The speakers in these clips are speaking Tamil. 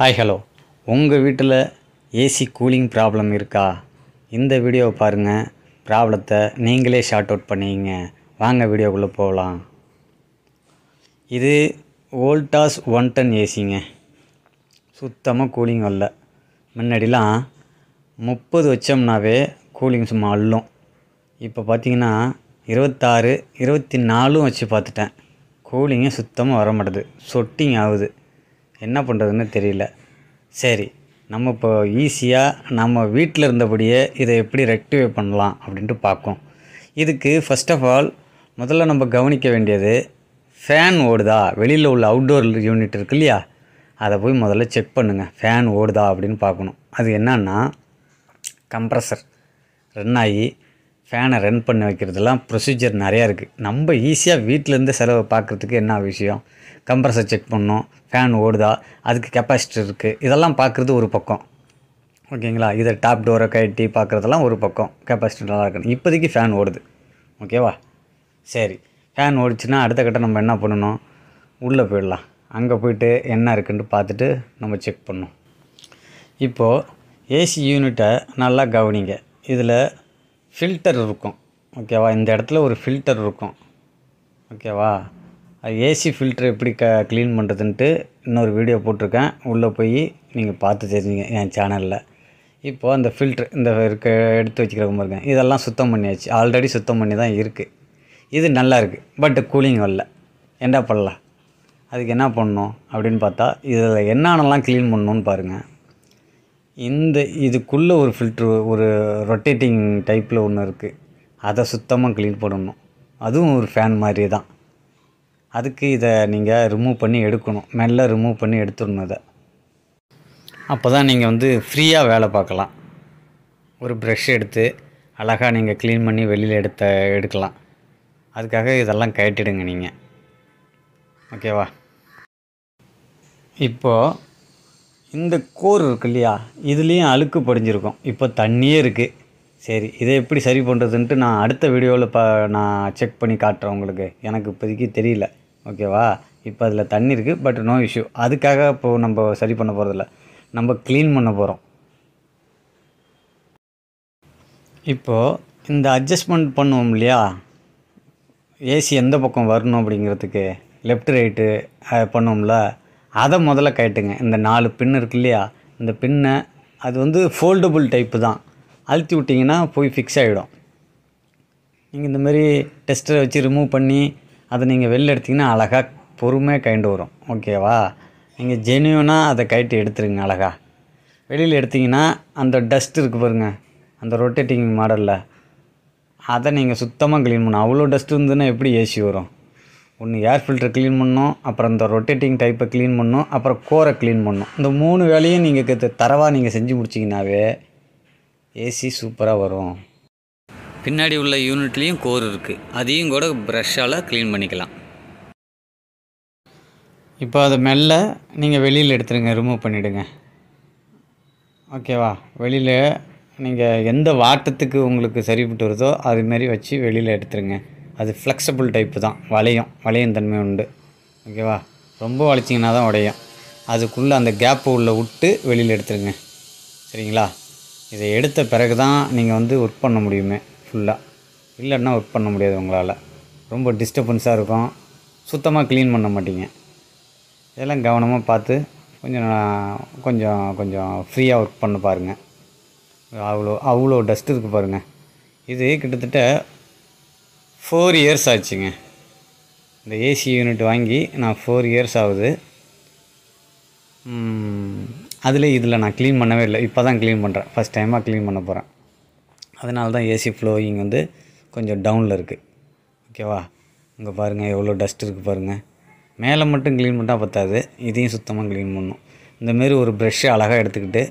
ஹாய் ஹலோ உங்கள் வீட்டில் ஏசி கூலிங் ப்ராப்ளம் இருக்கா இந்த வீடியோவை பாருங்கள் ப்ராப்ளத்தை நீங்களே ஷார்ட் அவுட் பண்ணிங்க வாங்க வீடியோக்குள்ளே போகலாம் இது ஓல்டாஸ் ஒன் டன் ஏசிங்க சுத்தமாக கூலிங் வரல முன்னாடிலாம் முப்பது வச்சோம்னாவே கூலிங் சும்மா அள்ளும் இப்போ பார்த்திங்கன்னா இருபத்தாறு இருபத்தி நாலும் வச்சு பார்த்துட்டேன் கூலிங்கே சுத்தமாக வர மாட்டேது சொட்டிங் ஆகுது என்ன பண்ணுறதுன்னு தெரியல சரி நம்ம இப்போ ஈஸியாக நம்ம வீட்டில் இருந்தபடியே இதை எப்படி ரெக்டிஃபை பண்ணலாம் அப்படின்ட்டு பார்க்கும் இதுக்கு ஃபஸ்ட் ஆஃப் ஆல் முதல்ல நம்ம கவனிக்க வேண்டியது ஃபேன் ஓடுதா வெளியில் உள்ள அவுட்டோர் யூனிட் இருக்கு இல்லையா அதை போய் முதல்ல செக் பண்ணுங்கள் ஃபேன் ஓடுதா அப்படின்னு பார்க்கணும் அது என்னன்னா கம்ப்ரஸர் ரன் ஆகி ஃபேனை ரன் பண்ணி வைக்கிறதுலாம் ப்ரொசீஜர் நிறையா இருக்குது நம்ம ஈஸியாக வீட்டிலேருந்து செலவு பார்க்குறதுக்கு என்ன விஷயம் கம்ப்ரஸர் செக் பண்ணோம் ஃபேன் ஓடுதா அதுக்கு கெப்பாசிட்டி இருக்குது இதெல்லாம் பார்க்குறது ஒரு பக்கம் ஓகேங்களா இதை டாப் டோரை கட்டி பார்க்குறதெல்லாம் ஒரு பக்கம் கெப்பாசிட்டி நல்லா இருக்கணும் இப்போதைக்கு ஃபேன் ஓடுது ஓகேவா சரி ஃபேன் ஓடிச்சுன்னா அடுத்த கட்டம் நம்ம என்ன பண்ணணும் உள்ளே போயிடலாம் அங்கே போயிட்டு என்ன இருக்குன்னு பார்த்துட்டு நம்ம செக் பண்ணோம் இப்போது ஏசி யூனிட்டை நல்லா கவனிங்க இதில் ஃபில்டர் இருக்கும் ஓகேவா இந்த இடத்துல ஒரு ஃபில்டர் இருக்கும் ஓகேவா அது ஏசி ஃபில்டர் எப்படி க க்ளீன் பண்ணுறதுன்ட்டு இன்னொரு வீடியோ போட்டிருக்கேன் உள்ளே போய் நீங்கள் பார்த்து தெரிஞ்சுங்க என் சேனலில் இப்போது அந்த ஃபில்ட்ரு இந்த இருக்க எடுத்து வச்சுக்கிற இருக்கேன் இதெல்லாம் சுத்தம் பண்ணியாச்சு ஆல்ரெடி சுத்தம் பண்ணி தான் இருக்குது இது நல்லா இருக்குது பட் கூலிங் வரல என்ன பண்ணலாம் அதுக்கு என்ன பண்ணணும் அப்படின்னு பார்த்தா இதில் என்னென்னலாம் க்ளீன் பண்ணணுன்னு பாருங்கள் இந்த இதுக்குள்ளே ஒரு ஃபில்ட்ரு ஒரு ரொட்டேட்டிங் டைப்பில் ஒன்று இருக்குது அதை சுத்தமாக க்ளீன் பண்ணணும் அதுவும் ஒரு ஃபேன் மாதிரி தான் அதுக்கு இதை நீங்கள் ரிமூவ் பண்ணி எடுக்கணும் மெல்ல ரிமூவ் பண்ணி எடுத்துடணும் இதை அப்போ தான் நீங்கள் வந்து ஃப்ரீயாக வேலை பார்க்கலாம் ஒரு ப்ரெஷ் எடுத்து அழகாக நீங்கள் க்ளீன் பண்ணி வெளியில் எடுத்த எடுக்கலாம் அதுக்காக இதெல்லாம் கட்டிடுங்க நீங்கள் ஓகேவா இப்போது இந்த கோர் இருக்கு இல்லையா இதுலேயும் அழுக்கு படிஞ்சிருக்கும் இப்போ தண்ணியே இருக்குது சரி இதை எப்படி சரி பண்ணுறதுன்ட்டு நான் அடுத்த வீடியோவில் இப்போ நான் செக் பண்ணி காட்டுறேன் உங்களுக்கு எனக்கு இப்போதைக்கு தெரியல ஓகேவா இப்போ அதில் தண்ணி இருக்குது பட் நோ இஷ்யூ அதுக்காக இப்போது நம்ம சரி பண்ண போகிறதில்ல நம்ம க்ளீன் பண்ண போகிறோம் இப்போது இந்த அட்ஜஸ்ட்மெண்ட் பண்ணுவோம் இல்லையா ஏசி எந்த பக்கம் வரணும் அப்படிங்கிறதுக்கு லெஃப்ட் ரைட்டு பண்ணுவோம்ல அதை முதல்ல கட்டுங்க இந்த நாலு பின் இருக்கு இல்லையா இந்த பின்னை அது வந்து ஃபோல்டபுள் டைப்பு தான் அழுத்தி விட்டிங்கன்னா போய் ஃபிக்ஸ் ஆகிடும் நீங்கள் இந்தமாரி டெஸ்டரை வச்சு ரிமூவ் பண்ணி அதை நீங்கள் வெளில எடுத்திங்கன்னா அழகாக பொறுமையாக கயிண்டு வரும் ஓகேவா நீங்கள் ஜெனியூனாக அதை கயிட்டு எடுத்துருங்க அழகாக வெளியில் எடுத்திங்கன்னா அந்த டஸ்ட் இருக்குது பாருங்கள் அந்த ரொட்டேட்டிங் மாடலில் அதை நீங்கள் சுத்தமாக க்ளீன் பண்ணணும் அவ்வளோ டஸ்ட் இருந்ததுன்னா எப்படி ஏசி வரும் ஒன்று ஏர் ஃபில்டர் க்ளீன் பண்ணும் அப்புறம் இந்த ரொட்டேட்டிங் டைப்பை க்ளீன் பண்ணும் அப்புறம் கோரை க்ளீன் பண்ணும் இந்த மூணு வேலையும் நீங்கள் தரவாக நீங்கள் செஞ்சு முடிச்சிங்கனாவே ஏசி சூப்பராக வரும் பின்னாடி உள்ள யூனிட்லேயும் கோர் இருக்குது அதையும் கூட ப்ரெஷ்ஷால் க்ளீன் பண்ணிக்கலாம் இப்போ அதை மெல்ல நீங்கள் வெளியில் எடுத்துருங்க ரிமூவ் பண்ணிவிடுங்க ஓகேவா வெளியில் நீங்கள் எந்த வாட்டத்துக்கு உங்களுக்கு சரிப்பட்டு வருதோ அதுமாரி வச்சு வெளியில் எடுத்துருங்க அது ஃப்ளெக்சிபிள் டைப்பு தான் வளையும் வளையும் தன்மை உண்டு ஓகேவா ரொம்ப வளைச்சிங்கன்னா தான் உடையும் அதுக்குள்ளே அந்த கேப்பு உள்ளே விட்டு வெளியில் எடுத்துருங்க சரிங்களா இதை எடுத்த பிறகு தான் நீங்கள் வந்து ஒர்க் பண்ண முடியுமே ஃபுல்லாக இல்லைன்னா ஒர்க் பண்ண முடியாது உங்களால் ரொம்ப டிஸ்டர்பன்ஸாக இருக்கும் சுத்தமாக க்ளீன் பண்ண மாட்டிங்க இதெல்லாம் கவனமாக பார்த்து கொஞ்சம் கொஞ்சம் கொஞ்சம் ஃப்ரீயாக ஒர்க் பண்ண பாருங்கள் அவ்வளோ அவ்வளோ டஸ்ட் இருக்குது பாருங்கள் இது கிட்டத்தட்ட ஃபோர் இயர்ஸ் ஆச்சுங்க இந்த ஏசி யூனிட் வாங்கி நான் ஃபோர் இயர்ஸ் ஆகுது அதில் இதில் நான் க்ளீன் பண்ணவே இல்லை இப்போ தான் க்ளீன் பண்ணுறேன் ஃபஸ்ட் டைமாக க்ளீன் பண்ண போகிறேன் அதனால தான் ஏசி ஃப்ளோயிங் வந்து கொஞ்சம் டவுனில் இருக்குது ஓகேவா இங்கே பாருங்கள் எவ்வளோ டஸ்ட் இருக்குது பாருங்கள் மேலே மட்டும் க்ளீன் பண்ணால் பற்றாது இதையும் சுத்தமாக க்ளீன் பண்ணும் இந்தமாரி ஒரு ப்ரெஷ்ஷை அழகாக எடுத்துக்கிட்டு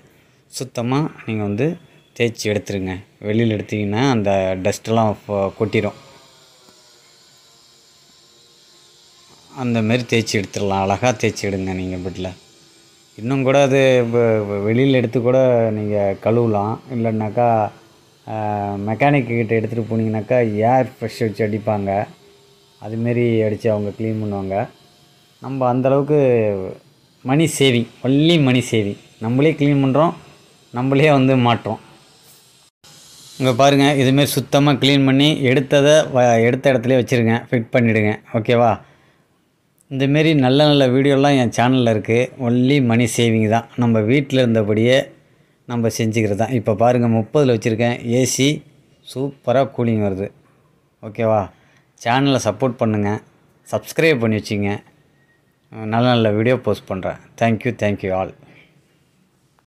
சுத்தமாக நீங்கள் வந்து தேய்ச்சி எடுத்துருங்க வெளியில் எடுத்திங்கன்னா அந்த டஸ்ட்டெல்லாம் கொட்டிடும் அந்த மாரி தேய்ச்சி எடுத்துடலாம் அழகாக தேய்ச்சி எடுங்க நீங்கள் பெட்டில் இன்னும் கூட அது வெளியில் எடுத்து கூட நீங்கள் கழுவலாம் இல்லைன்னாக்கா மெக்கானிக்கிட்ட எடுத்துகிட்டு போனீங்கனாக்கா ஏர் ஃப்ரெஷ் வச்சு அடிப்பாங்க அதுமாரி அடித்து அவங்க க்ளீன் பண்ணுவாங்க நம்ம அந்தளவுக்கு money saving only money saving நம்மளே க்ளீன் பண்ணுறோம் நம்மளே வந்து மாட்டுறோம் இங்கே பாருங்கள் இதுமாரி சுத்தமாக க்ளீன் பண்ணி எடுத்ததை வ எடுத்த இடத்துல வச்சுருங்க ஃபிட் பண்ணிவிடுங்க ஓகேவா இந்தமாரி நல்ல நல்ல வீடியோலாம் என் சேனலில் இருக்குது ஒன்லி மணி சேவிங் தான் நம்ம வீட்டில் இருந்தபடியே நம்ம செஞ்சுக்கிறது தான் இப்போ பாருங்கள் முப்பதில் வச்சுருக்கேன் ஏசி சூப்பராக கூலிங் வருது ஓகேவா சேனலை சப்போர்ட் பண்ணுங்கள் சப்ஸ்கிரைப் பண்ணி வச்சுங்க நல்ல நல்ல வீடியோ போஸ்ட் பண்ணுறேன் தேங்க்யூ தேங்க்யூ ஆல்